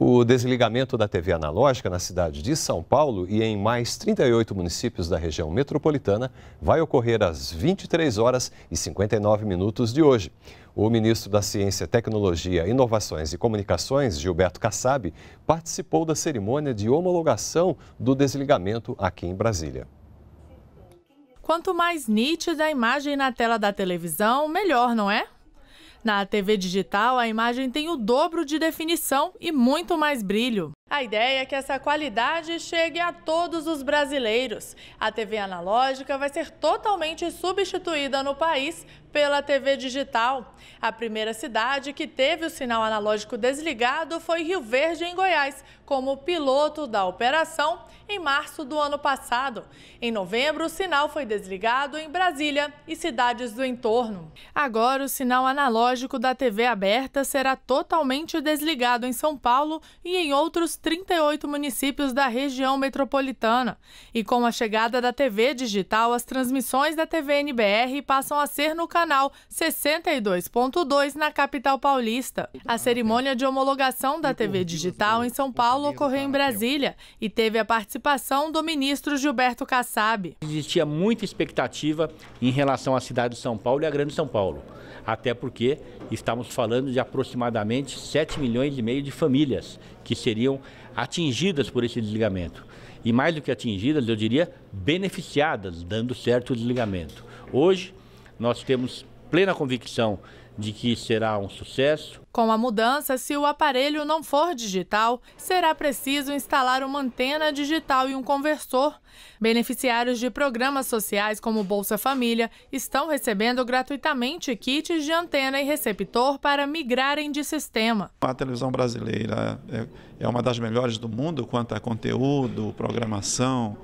O desligamento da TV analógica na cidade de São Paulo e em mais 38 municípios da região metropolitana vai ocorrer às 23 horas e 59 minutos de hoje. O ministro da Ciência, Tecnologia, Inovações e Comunicações, Gilberto Kassab, participou da cerimônia de homologação do desligamento aqui em Brasília. Quanto mais nítida a imagem na tela da televisão, melhor, não é? Na TV digital, a imagem tem o dobro de definição e muito mais brilho. A ideia é que essa qualidade chegue a todos os brasileiros. A TV analógica vai ser totalmente substituída no país pela TV digital. A primeira cidade que teve o sinal analógico desligado foi Rio Verde, em Goiás, como piloto da operação em março do ano passado. Em novembro, o sinal foi desligado em Brasília e cidades do entorno. Agora, o sinal analógico da TV aberta será totalmente desligado em São Paulo e em outros 38 municípios da região metropolitana. E com a chegada da TV digital, as transmissões da TV NBR passam a ser no canal 62.2 na capital paulista. A ah, cerimônia de homologação da TV digital em São Paulo ocorreu em Brasília e teve a participação do ministro Gilberto Kassab. Existia muita expectativa em relação à cidade de São Paulo e à Grande São Paulo até porque estamos falando de aproximadamente 7 milhões e meio de famílias que seriam atingidas por esse desligamento. E mais do que atingidas, eu diria beneficiadas, dando certo o desligamento. Hoje, nós temos plena convicção de que será um sucesso. Com a mudança, se o aparelho não for digital, será preciso instalar uma antena digital e um conversor. Beneficiários de programas sociais como Bolsa Família estão recebendo gratuitamente kits de antena e receptor para migrarem de sistema. A televisão brasileira é, é uma das melhores do mundo quanto a conteúdo, programação.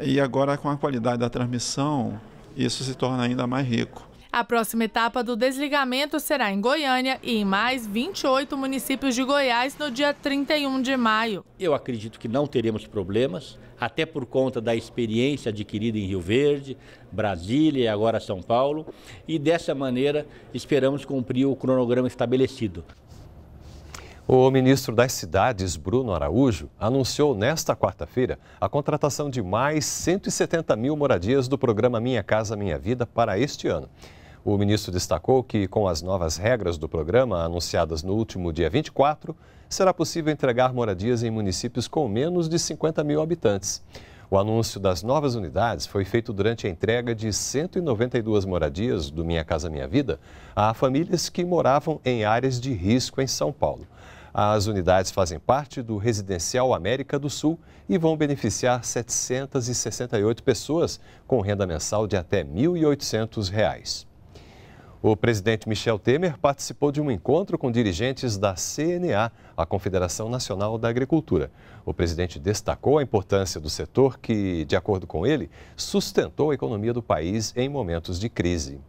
E agora, com a qualidade da transmissão, isso se torna ainda mais rico. A próxima etapa do desligamento será em Goiânia e em mais 28 municípios de Goiás no dia 31 de maio. Eu acredito que não teremos problemas, até por conta da experiência adquirida em Rio Verde, Brasília e agora São Paulo, e dessa maneira esperamos cumprir o cronograma estabelecido. O ministro das Cidades, Bruno Araújo, anunciou nesta quarta-feira a contratação de mais 170 mil moradias do programa Minha Casa Minha Vida para este ano. O ministro destacou que, com as novas regras do programa anunciadas no último dia 24, será possível entregar moradias em municípios com menos de 50 mil habitantes. O anúncio das novas unidades foi feito durante a entrega de 192 moradias do Minha Casa Minha Vida a famílias que moravam em áreas de risco em São Paulo. As unidades fazem parte do Residencial América do Sul e vão beneficiar 768 pessoas com renda mensal de até R$ 1.800. O presidente Michel Temer participou de um encontro com dirigentes da CNA, a Confederação Nacional da Agricultura. O presidente destacou a importância do setor que, de acordo com ele, sustentou a economia do país em momentos de crise.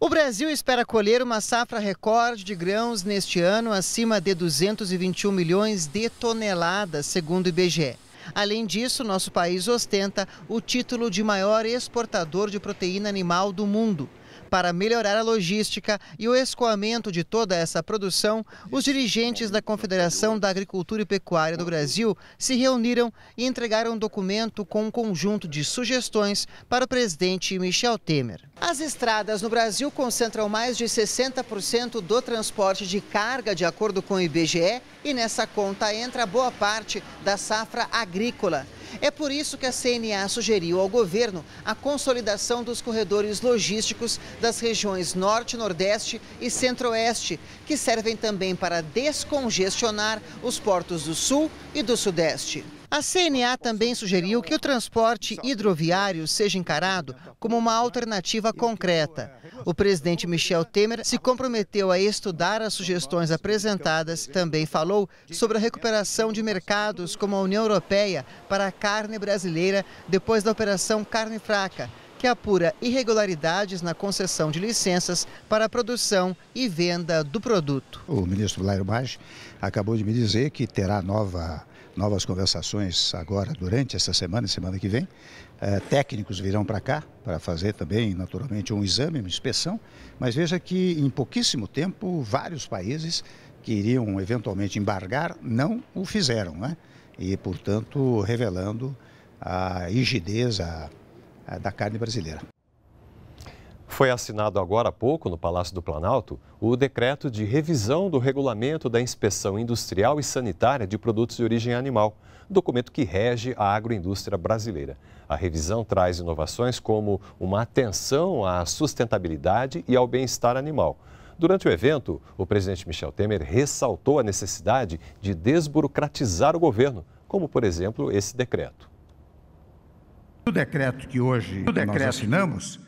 O Brasil espera colher uma safra recorde de grãos neste ano, acima de 221 milhões de toneladas, segundo o IBGE. Além disso, nosso país ostenta o título de maior exportador de proteína animal do mundo. Para melhorar a logística e o escoamento de toda essa produção, os dirigentes da Confederação da Agricultura e Pecuária do Brasil se reuniram e entregaram um documento com um conjunto de sugestões para o presidente Michel Temer. As estradas no Brasil concentram mais de 60% do transporte de carga, de acordo com o IBGE, e nessa conta entra boa parte da safra agrícola. É por isso que a CNA sugeriu ao governo a consolidação dos corredores logísticos das regiões Norte, Nordeste e Centro-Oeste, que servem também para descongestionar os portos do Sul e do Sudeste. A CNA também sugeriu que o transporte hidroviário seja encarado como uma alternativa concreta. O presidente Michel Temer se comprometeu a estudar as sugestões apresentadas, também falou sobre a recuperação de mercados como a União Europeia para a carne brasileira depois da Operação Carne Fraca que apura irregularidades na concessão de licenças para a produção e venda do produto. O ministro Lairo Maggi acabou de me dizer que terá nova, novas conversações agora, durante essa semana e semana que vem. É, técnicos virão para cá para fazer também, naturalmente, um exame, uma inspeção. Mas veja que em pouquíssimo tempo, vários países que iriam eventualmente embargar não o fizeram, né? E, portanto, revelando a rigidez, a eh, da carne brasileira. Foi assinado agora há pouco, no Palácio do Planalto, o decreto de revisão do regulamento da inspeção industrial e sanitária de produtos de origem animal, documento que rege a agroindústria brasileira. A revisão traz inovações como uma atenção à sustentabilidade e ao bem-estar animal. Durante o evento, o presidente Michel Temer ressaltou a necessidade de desburocratizar o governo, como, por exemplo, esse decreto. O decreto que hoje decreto nós assinamos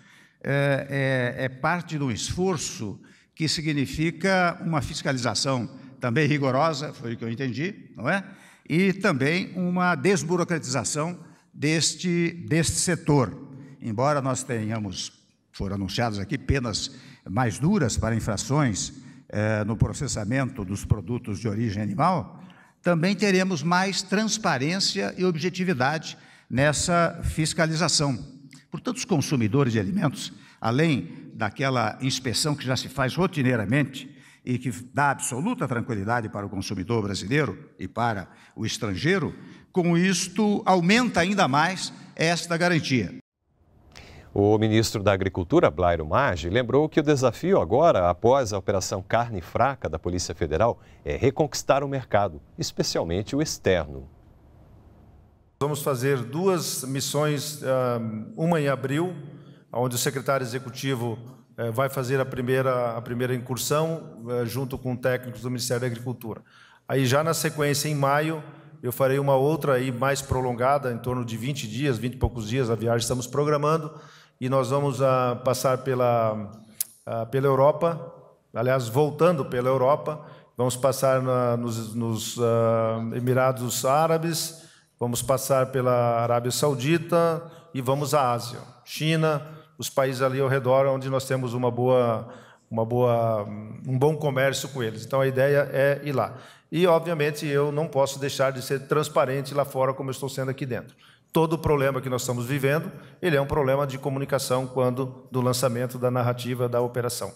é, é, é parte de um esforço que significa uma fiscalização também rigorosa, foi o que eu entendi, não é? E também uma desburocratização deste, deste setor. Embora nós tenhamos, foram anunciadas aqui penas mais duras para infrações eh, no processamento dos produtos de origem animal, também teremos mais transparência e objetividade nessa fiscalização. Portanto, os consumidores de alimentos, além daquela inspeção que já se faz rotineiramente e que dá absoluta tranquilidade para o consumidor brasileiro e para o estrangeiro, com isto aumenta ainda mais esta garantia. O ministro da Agricultura, Blairo Maggi, lembrou que o desafio agora, após a Operação Carne Fraca da Polícia Federal, é reconquistar o mercado, especialmente o externo. Vamos fazer duas missões, ah, uma em abril, onde o secretário executivo eh, vai fazer a primeira, a primeira incursão, eh, junto com técnicos do Ministério da Agricultura. Aí, já na sequência, em maio, eu farei uma outra aí mais prolongada, em torno de 20 dias, 20 e poucos dias, a viagem estamos programando, e nós vamos ah, passar pela, ah, pela Europa, aliás, voltando pela Europa, vamos passar na, nos, nos Emirados Árabes, Vamos passar pela Arábia Saudita e vamos à Ásia, China, os países ali ao redor onde nós temos uma boa, uma boa, um bom comércio com eles. Então a ideia é ir lá. E obviamente eu não posso deixar de ser transparente lá fora como eu estou sendo aqui dentro. Todo o problema que nós estamos vivendo, ele é um problema de comunicação quando do lançamento da narrativa da operação.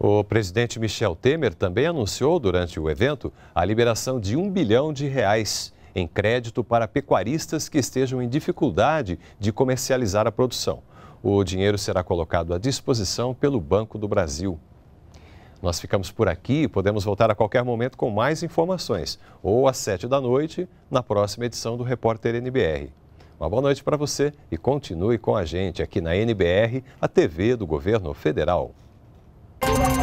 O presidente Michel Temer também anunciou durante o evento a liberação de um bilhão de reais em crédito para pecuaristas que estejam em dificuldade de comercializar a produção. O dinheiro será colocado à disposição pelo Banco do Brasil. Nós ficamos por aqui e podemos voltar a qualquer momento com mais informações, ou às sete da noite, na próxima edição do Repórter NBR. Uma boa noite para você e continue com a gente aqui na NBR, a TV do Governo Federal. you